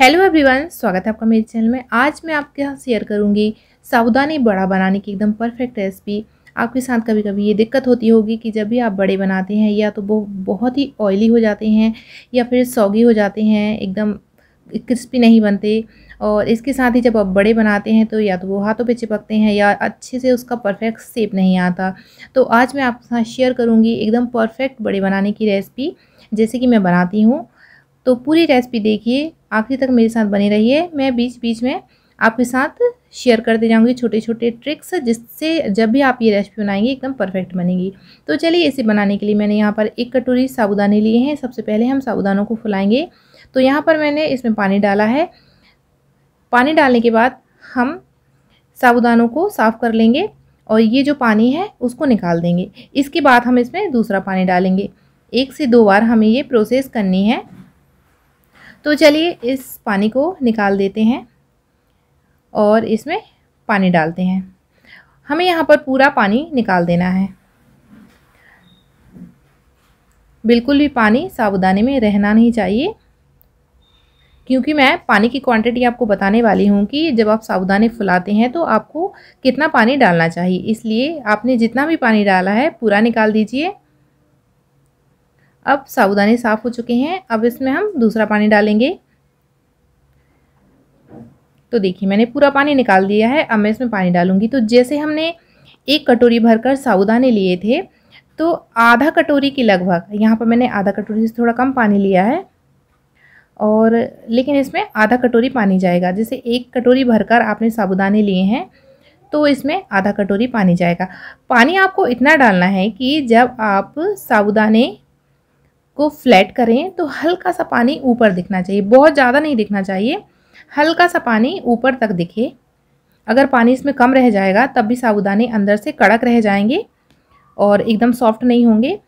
hello everyone स्वागत है आपका मेरे चैनल में आज मैं आपके यहाँ शेयर करूँगी साबुदानी बड़ा बनाने की एकदम परफेक्ट रेसिपी आपके साथ कभी कभी ये दिक्कत होती होगी कि जब भी आप बड़े बनाते हैं या तो वो बहुत ही ऑयली हो जाते हैं या फिर सौगी हो जाते हैं एकदम क्रिस्पी नहीं बनते और इसके साथ ही जब आप बड़े बनाते हैं तो या तो वो हाथों पे चिपकते हैं या अच्छे से उसका परफेक्ट सेप नहीं आता तो आज मैं आपके साथ शेयर करूँगी एकदम परफेक्ट बड़े बनाने की रेसिपी जैसे कि मैं बनाती हूँ तो पूरी रेसिपी देखिए आखिरी तक मेरे साथ बने रहिए मैं बीच बीच में आपके साथ शेयर करते जाऊंगी छोटे छोटे ट्रिक्स जिससे जब भी आप ये रेसिपी बनाएंगे एकदम परफेक्ट बनेगी तो चलिए इसे बनाने के लिए मैंने यहाँ पर एक कटोरी साबुदाने लिए हैं सबसे पहले हम साबुदानों को फुलाएंगे तो यहाँ पर मैंने इसमें पानी डाला है पानी डालने के बाद हम साबुदानों को साफ़ कर लेंगे और ये जो पानी है उसको निकाल देंगे इसके बाद हम इसमें दूसरा पानी डालेंगे एक से दो बार हमें ये प्रोसेस करनी है तो चलिए इस पानी को निकाल देते हैं और इसमें पानी डालते हैं हमें यहाँ पर पूरा पानी निकाल देना है बिल्कुल भी पानी साबुदाने में रहना नहीं चाहिए क्योंकि मैं पानी की क्वांटिटी आपको बताने वाली हूँ कि जब आप साबुदाने फुलाते हैं तो आपको कितना पानी डालना चाहिए इसलिए आपने जितना भी पानी डाला है पूरा निकाल दीजिए अब साबुदाने साफ़ हो चुके हैं अब इसमें हम दूसरा पानी डालेंगे तो देखिए मैंने पूरा पानी निकाल दिया है अब मैं इसमें पानी डालूंगी तो जैसे हमने एक कटोरी भरकर साबुदाने लिए थे तो आधा कटोरी के लगभग यहाँ पर मैंने आधा कटोरी से थोड़ा कम पानी लिया है और लेकिन इसमें आधा कटोरी पानी जाएगा जैसे एक कटोरी भरकर आपने साबुदाने लिए हैं तो इसमें आधा कटोरी पानी जाएगा पानी आपको इतना डालना है कि जब आप साबुदाने को फ्लैट करें तो हल्का सा पानी ऊपर दिखना चाहिए बहुत ज़्यादा नहीं दिखना चाहिए हल्का सा पानी ऊपर तक दिखे अगर पानी इसमें कम रह जाएगा तब भी साबुदाने अंदर से कड़क रह जाएंगे और एकदम सॉफ्ट नहीं होंगे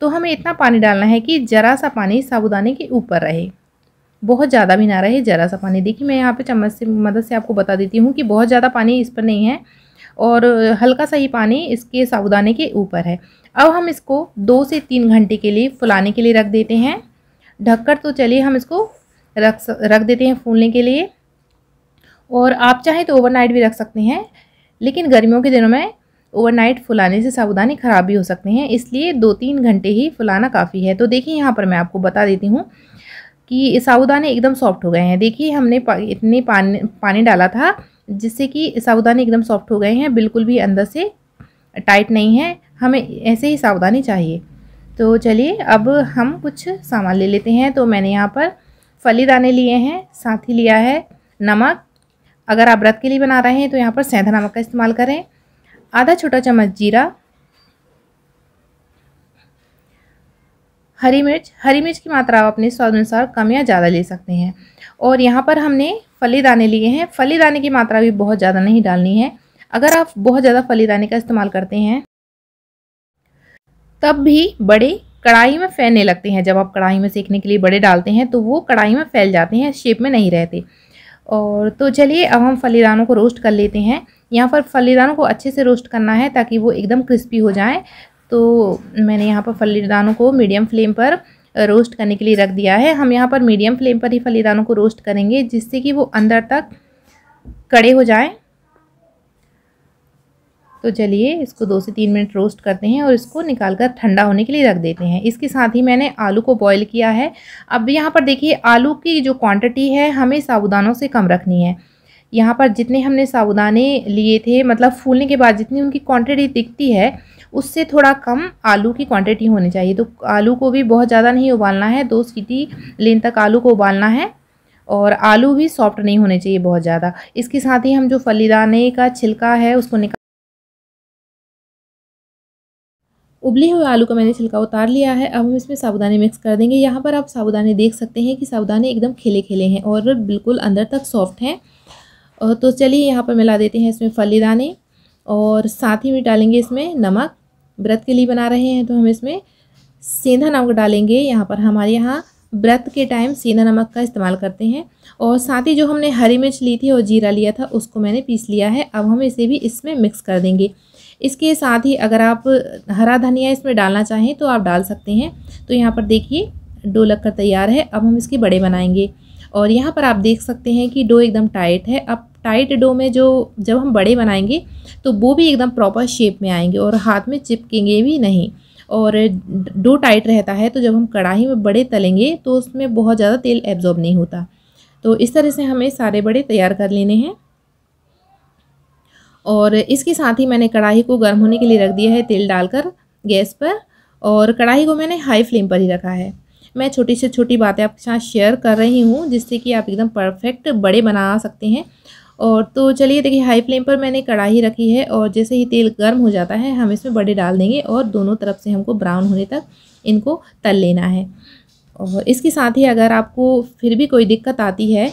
तो हमें इतना पानी डालना है कि ज़रा सा पानी साबुदाने के ऊपर रहे बहुत ज़्यादा भी ना रहे ज़रा सा पानी देखिए मैं यहाँ पे चम्मच से मदद से आपको बता देती हूँ कि बहुत ज़्यादा पानी इस पर नहीं है और हल्का सा ही पानी इसके साबुदाने के ऊपर है अब हम इसको दो से तीन घंटे के लिए फुलाने के लिए रख देते हैं ढककर तो चलिए हम इसको रख रख देते हैं फूलने के लिए और आप चाहें तो ओवरनाइट भी रख सकते हैं लेकिन गर्मियों के दिनों में ओवरनाइट फुलाने से सावधानी ख़राब भी हो सकते हैं इसलिए दो तीन घंटे ही फुलाना काफ़ी है तो देखिए यहाँ पर मैं आपको बता देती हूँ कि साबुदाने एकदम सॉफ्ट हो गए हैं देखिए हमने पा, इतने पानी पानी डाला था जिससे कि साबुदाने एकदम सॉफ्ट हो गए हैं बिल्कुल भी अंदर से टाइट नहीं है हमें ऐसे ही सावधानी चाहिए तो चलिए अब हम कुछ सामान ले लेते हैं तो मैंने यहाँ पर फली दाने लिए हैं साथ ही लिया है नमक अगर आप व्रत के लिए बना रहे हैं तो यहाँ पर सेंधा नमक का इस्तेमाल करें आधा छोटा चम्मच जीरा हरी मिर्च हरी मिर्च की मात्रा आप अपने स्वाद अनुसार कम या ज़्यादा ले सकते हैं और यहाँ पर हमने फली दाने लिए हैं फली दाने की मात्रा भी बहुत ज़्यादा नहीं डालनी है अगर आप बहुत ज़्यादा फली दाने का इस्तेमाल करते हैं तब भी बड़े कढ़ाई में फैलने लगते हैं जब आप कढ़ाई में सेकने के लिए बड़े डालते हैं तो वो कढ़ाई में फैल जाते हैं शेप में नहीं रहते और तो चलिए अब हम फलीदानों को रोस्ट कर लेते हैं यहाँ पर फलीदानों को अच्छे से रोस्ट करना है ताकि वो एकदम क्रिस्पी हो जाएँ तो मैंने यहाँ पर फलीदानों को मीडियम फ्लेम पर रोस्ट करने के लिए रख दिया है हम यहाँ पर मीडियम फ्लेम पर ही फलीदानों को रोस्ट करेंगे जिससे कि वो अंदर तक कड़े हो जाएँ तो चलिए इसको दो से तीन मिनट रोस्ट करते हैं और इसको निकाल कर ठंडा होने के लिए रख देते हैं इसके साथ ही मैंने आलू को बॉईल किया है अब यहाँ पर देखिए आलू की जो क्वांटिटी है हमें साबुदानों से कम रखनी है यहाँ पर जितने हमने साबुदाने लिए थे मतलब फूलने के बाद जितनी उनकी क्वांटिटी दिखती है उससे थोड़ा कम आलू की क्वांटिटी होनी चाहिए तो आलू को भी बहुत ज़्यादा नहीं उबालना है दो सीटी लेन तक आलू को उबालना है और आलू भी सॉफ्ट नहीं होने चाहिए बहुत ज़्यादा इसके साथ ही हम जो फलीदाने का छिलका है उसको निकाल उबले हुए आलू का मैंने छिलका उतार लिया है अब हम इसमें साबुदाने मिक्स कर देंगे यहाँ पर आप साबुदाने देख सकते हैं कि साबुदाने एकदम खिले खिले हैं और बिल्कुल अंदर तक सॉफ्ट हैं तो चलिए यहाँ पर मिला देते हैं इसमें फली दाने और साथ ही में डालेंगे इसमें नमक व्रत के लिए बना रहे हैं तो हम इसमें सेंधा नमक डालेंगे यहाँ पर हमारे यहाँ व्रत के टाइम सेंधा नमक का इस्तेमाल करते हैं और साथ ही जो हमने हरी मिर्च ली थी और जीरा लिया था उसको मैंने पीस लिया है अब हम इसे भी इसमें मिक्स कर देंगे इसके साथ ही अगर आप हरा धनिया इसमें डालना चाहें तो आप डाल सकते हैं तो यहाँ पर देखिए डो लगकर तैयार है अब हम इसके बड़े बनाएंगे और यहाँ पर आप देख सकते हैं कि डो एकदम टाइट है अब टाइट डो में जो जब हम बड़े बनाएंगे तो वो भी एकदम प्रॉपर शेप में आएंगे और हाथ में चिपकेंगे भी नहीं और डो टाइट रहता है तो जब हम कढ़ाई में बड़े तलेंगे तो उसमें बहुत ज़्यादा तेल एब्जॉर्ब नहीं होता तो इस तरह से हमें सारे बड़े तैयार कर लेने हैं और इसके साथ ही मैंने कढ़ाई को गर्म होने के लिए रख दिया है तेल डालकर गैस पर और कढ़ाई को मैंने हाई फ्लेम पर ही रखा है मैं छोटी से छोटी बातें आपके साथ शेयर कर रही हूँ जिससे कि आप एकदम परफेक्ट बड़े बना सकते हैं और तो चलिए देखिए हाई फ्लेम पर मैंने कढ़ाई रखी है और जैसे ही तेल गर्म हो जाता है हम इसमें बड़े डाल देंगे और दोनों तरफ से हमको ब्राउन होने तक इनको तल लेना है और इसके साथ ही अगर आपको फिर भी कोई दिक्कत आती है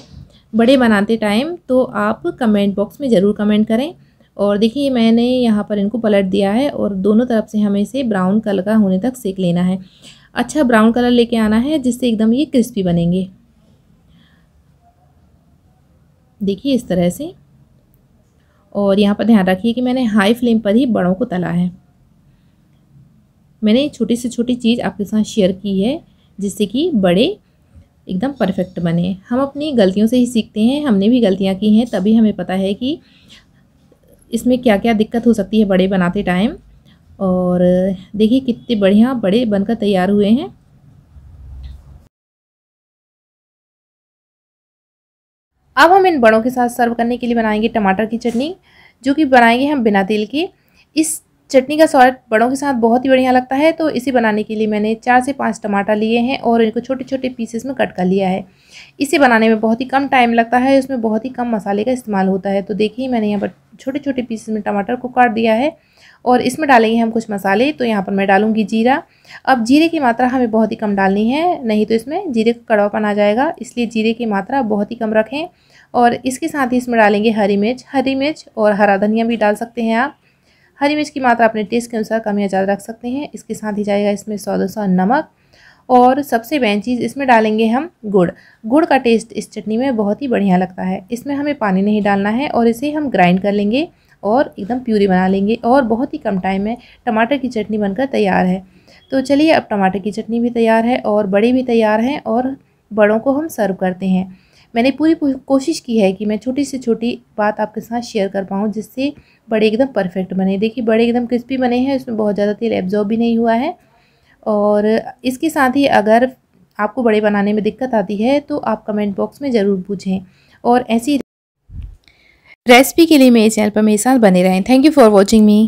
बड़े बनाते टाइम तो आप कमेंट बॉक्स में ज़रूर कमेंट करें और देखिए मैंने यहाँ पर इनको पलट दिया है और दोनों तरफ से हमें इसे ब्राउन कलर का होने तक सेक लेना है अच्छा ब्राउन कलर लेके आना है जिससे एकदम ये क्रिस्पी बनेंगे देखिए इस तरह से और यहाँ पर ध्यान रखिए कि मैंने हाई फ्लेम पर ही बड़ों को तला है मैंने छोटी से छोटी चीज़ आपके साथ शेयर की है जिससे कि बड़े एकदम परफेक्ट बने हम अपनी गलतियों से ही सीखते हैं हमने भी गलतियाँ की हैं तभी हमें पता है कि इसमें क्या क्या दिक्कत हो सकती है बड़े बनाते टाइम और देखिए कितने बढ़िया बड़े बनकर तैयार हुए हैं अब हम इन बड़ों के साथ सर्व करने के लिए बनाएंगे टमाटर की चटनी जो कि बनाएंगे हम बिना तेल के इस चटनी का स्वाद बड़ों के साथ बहुत ही बढ़िया लगता है तो इसे बनाने के लिए मैंने चार से पाँच टमाटर लिए हैं और इनको छोटे छोटे पीसेस में कट कर लिया है इसे बनाने में बहुत ही कम टाइम लगता है इसमें बहुत ही कम मसाले का इस्तेमाल होता है तो देखिए मैंने यहाँ पर छोटे छोटे पीसेस में टमाटर को काट दिया है और इसमें डालेंगे हम कुछ मसाले तो यहाँ पर मैं डालूँगी जीरा अब जीरे की मात्रा हमें बहुत ही कम डालनी है नहीं तो इसमें जीरे का कड़वापन आ जाएगा इसलिए जीरे की मात्रा बहुत ही कम रखें और इसके साथ ही इसमें डालेंगे हरी मिर्च हरी मिर्च और हरा धनिया भी डाल सकते हैं आप हरी मिर्च की मात्रा अपने टेस्ट के अनुसार कम या ज़्यादा रख सकते हैं इसके साथ ही जाएगा इसमें सौ दो सौ नमक और सबसे मेन चीज़ इसमें डालेंगे हम गुड़ गुड़ का टेस्ट इस चटनी में बहुत ही बढ़िया लगता है इसमें हमें पानी नहीं डालना है और इसे हम ग्राइंड कर लेंगे और एकदम प्यूरी बना लेंगे और बहुत ही कम टाइम में टमाटर की चटनी बनकर तैयार है तो चलिए अब टमाटर की चटनी भी तैयार है और बड़े भी तैयार हैं और बड़ों को हम सर्व करते हैं मैंने पूरी कोशिश की है कि मैं छोटी से छोटी बात आपके साथ शेयर कर पाऊँ जिससे बड़े एकदम परफेक्ट बने देखिए बड़े एकदम क्रिस्पी बने हैं उसमें बहुत ज़्यादा तेल एब्जॉर्ब भी नहीं हुआ है और इसके साथ ही अगर आपको बड़े बनाने में दिक्कत आती है तो आप कमेंट बॉक्स में ज़रूर पूछें और ऐसी रेसिपी के लिए मेरे चैनल पर मेरे साथ बने रहें thank you for watching me